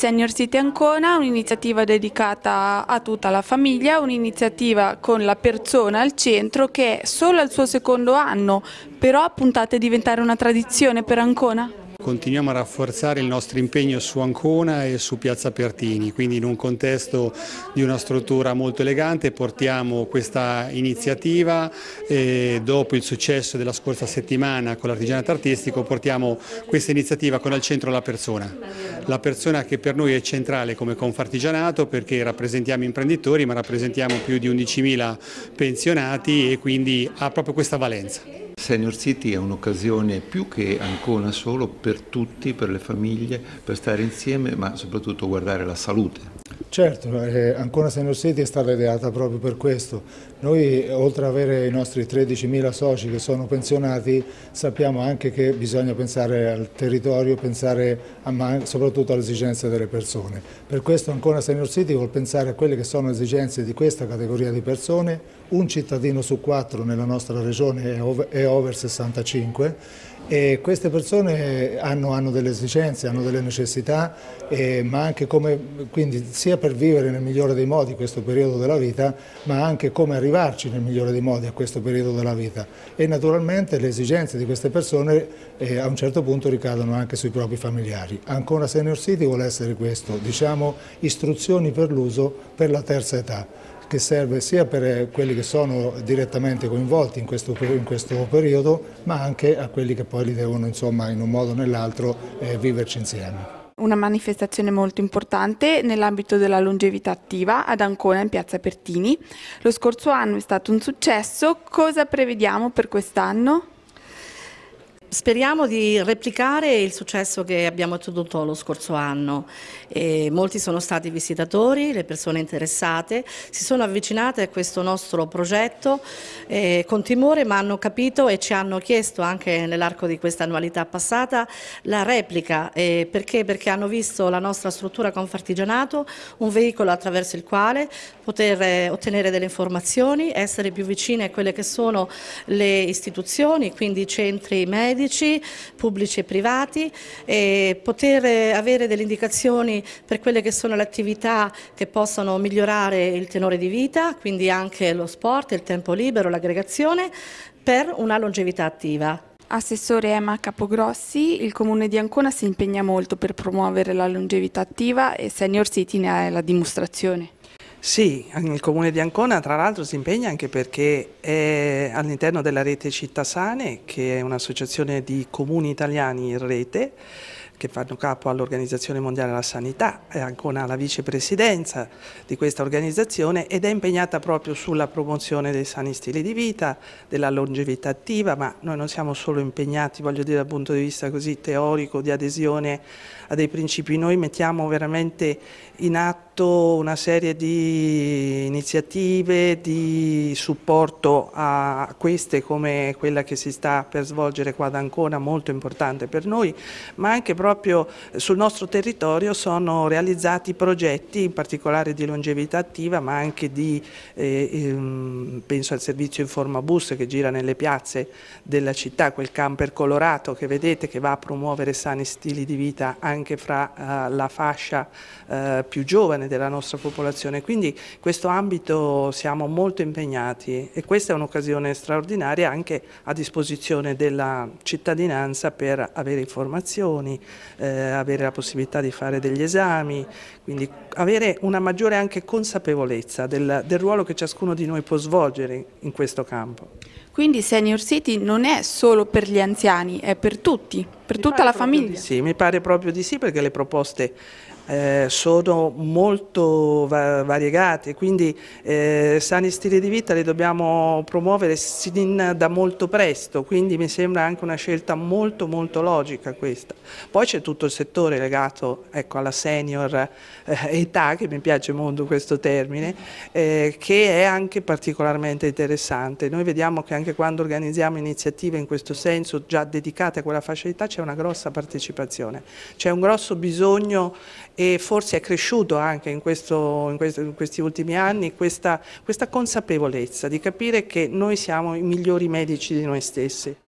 Senior City Ancona, un'iniziativa dedicata a tutta la famiglia, un'iniziativa con la persona al centro che è solo al suo secondo anno, però puntate a diventare una tradizione per Ancona? Continuiamo a rafforzare il nostro impegno su Ancona e su Piazza Pertini, quindi in un contesto di una struttura molto elegante portiamo questa iniziativa e dopo il successo della scorsa settimana con l'artigianato artistico portiamo questa iniziativa con al centro la persona, la persona che per noi è centrale come Confartigianato perché rappresentiamo imprenditori ma rappresentiamo più di 11.000 pensionati e quindi ha proprio questa valenza. Senior City è un'occasione più che ancora solo per tutti, per le famiglie, per stare insieme ma soprattutto guardare la salute Certo, eh, Ancona Senior City è stata ideata proprio per questo. Noi oltre ad avere i nostri 13.000 soci che sono pensionati sappiamo anche che bisogna pensare al territorio, pensare a, soprattutto alle esigenze delle persone. Per questo Ancona Senior City vuol pensare a quelle che sono le esigenze di questa categoria di persone. Un cittadino su quattro nella nostra regione è over 65 e queste persone hanno, hanno, delle esigenze, hanno delle necessità, eh, ma anche come, quindi sia per vivere nel migliore dei modi questo periodo della vita, ma anche come arrivarci nel migliore dei modi a questo periodo della vita. E naturalmente le esigenze di queste persone eh, a un certo punto ricadono anche sui propri familiari. Ancora Senior City vuole essere questo, diciamo istruzioni per l'uso per la terza età che serve sia per quelli che sono direttamente coinvolti in questo, in questo periodo, ma anche a quelli che poi li devono insomma, in un modo o nell'altro eh, viverci insieme una manifestazione molto importante nell'ambito della longevità attiva ad Ancona in piazza Pertini. Lo scorso anno è stato un successo, cosa prevediamo per quest'anno? Speriamo di replicare il successo che abbiamo ottenuto lo scorso anno. E molti sono stati i visitatori, le persone interessate, si sono avvicinate a questo nostro progetto eh, con timore ma hanno capito e ci hanno chiesto anche nell'arco di questa annualità passata la replica. Eh, perché? Perché hanno visto la nostra struttura Confartigianato, un veicolo attraverso il quale poter eh, ottenere delle informazioni, essere più vicine a quelle che sono le istituzioni, quindi centri medici, medici, pubblici e privati, e poter eh, avere delle indicazioni per quelle che sono le attività che possono migliorare il tenore di vita, quindi anche lo sport, il tempo libero, l'aggregazione, per una longevità attiva. Assessore Emma Capogrossi, il Comune di Ancona si impegna molto per promuovere la longevità attiva e Senior City ne è la dimostrazione. Sì, il Comune di Ancona tra l'altro si impegna anche perché è all'interno della rete Città Sane, che è un'associazione di comuni italiani in rete, che fanno capo all'Organizzazione Mondiale della Sanità, è ancora la vicepresidenza di questa organizzazione ed è impegnata proprio sulla promozione dei sani stili di vita, della longevità attiva, ma noi non siamo solo impegnati, voglio dire dal punto di vista così teorico, di adesione a dei principi, noi mettiamo veramente in atto una serie di iniziative di supporto a queste come quella che si sta per svolgere qua ad Ancona, molto importante per noi, ma anche proprio proprio eh, sul nostro territorio sono realizzati progetti in particolare di longevità attiva ma anche di, eh, ehm, penso al servizio in bus che gira nelle piazze della città, quel camper colorato che vedete che va a promuovere sani stili di vita anche fra eh, la fascia eh, più giovane della nostra popolazione. Quindi in questo ambito siamo molto impegnati e questa è un'occasione straordinaria anche a disposizione della cittadinanza per avere informazioni, eh, avere la possibilità di fare degli esami, quindi avere una maggiore anche consapevolezza del, del ruolo che ciascuno di noi può svolgere in questo campo. Quindi Senior City non è solo per gli anziani, è per tutti, per mi tutta la famiglia. Sì, mi pare proprio di sì perché le proposte eh, sono molto va variegate, quindi eh, sani stili di vita li dobbiamo promuovere sin da molto presto, quindi mi sembra anche una scelta molto molto logica questa. Poi c'è tutto il settore legato ecco, alla senior eh, età, che mi piace molto questo termine, eh, che è anche particolarmente interessante. Noi vediamo che anche che quando organizziamo iniziative in questo senso già dedicate a quella facilità c'è una grossa partecipazione, c'è un grosso bisogno e forse è cresciuto anche in, questo, in, questo, in questi ultimi anni questa, questa consapevolezza di capire che noi siamo i migliori medici di noi stessi.